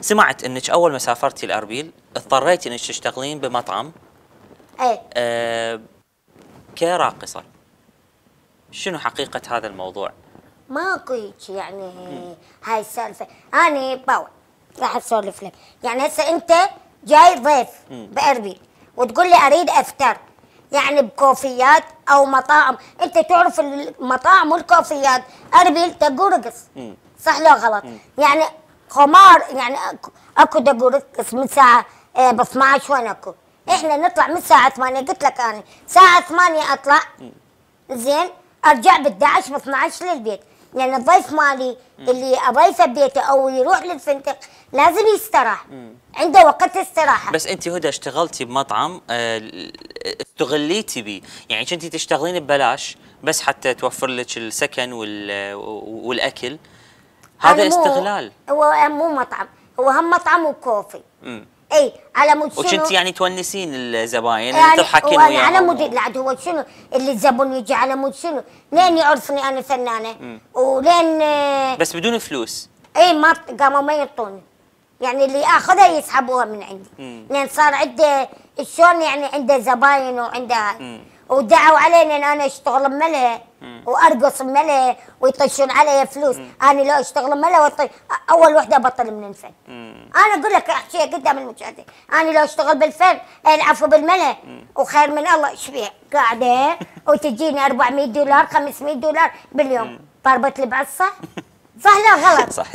سمعت انك اول ما سافرتي لاربيل اضطريتي انك تشتغلين بمطعم اي أه كراقصه شنو حقيقه هذا الموضوع؟ ما اقول يعني هاي السالفه انا باول راح اسولف لك يعني هسه انت جاي ضيف باربيل وتقول لي اريد افتر يعني بكوفيات او مطاعم انت تعرف المطاعم والكوفيات اربيل تقول رقص صح لو غلط مم. يعني قمار يعني اكو دجوركس من ساعه 12 آه، وين اكو احنا نطلع من الساعه 8 قلت لك انا الساعه 8 اطلع زين ارجع ب 11 ب 12 للبيت لان يعني الضيف مالي اللي اضيفه ببيته او يروح للفندق لازم يستراح عنده وقت استراحه بس انت هدى اشتغلتي بمطعم آه، استغليتي بيه يعني كنتي تشتغلين ببلاش بس حتى توفر لك السكن والاكل هذا استغلال هو مو مطعم هو هم مطعم وكوفي اي على مود شنو وكنت يعني تونسين الزباين يعني تضحكين وياهم على مود العد هو شنو اللي الزبون يجي على مود شنو لين يعرفني انا فنانه ولين بس بدون فلوس اي ما قاموا ما يعطوني يعني اللي اخذها يسحبوها من عندي مم. لان صار عنده شلون يعني عنده زباين وعنده ودعوا علينا ان انا اشتغل بملها وارقص ملا ويطشون علي فلوس مم. انا لو اشتغل ملا وطي... اول وحده بطل من الفن مم. انا اقول لك احكيها قدام المشاهدين انا لو اشتغل بالفن العفو بالملا وخير من الله شبيع قاعده وتجيني 400 دولار 500 دولار باليوم ضربت لي بعصه صح لا غلط صح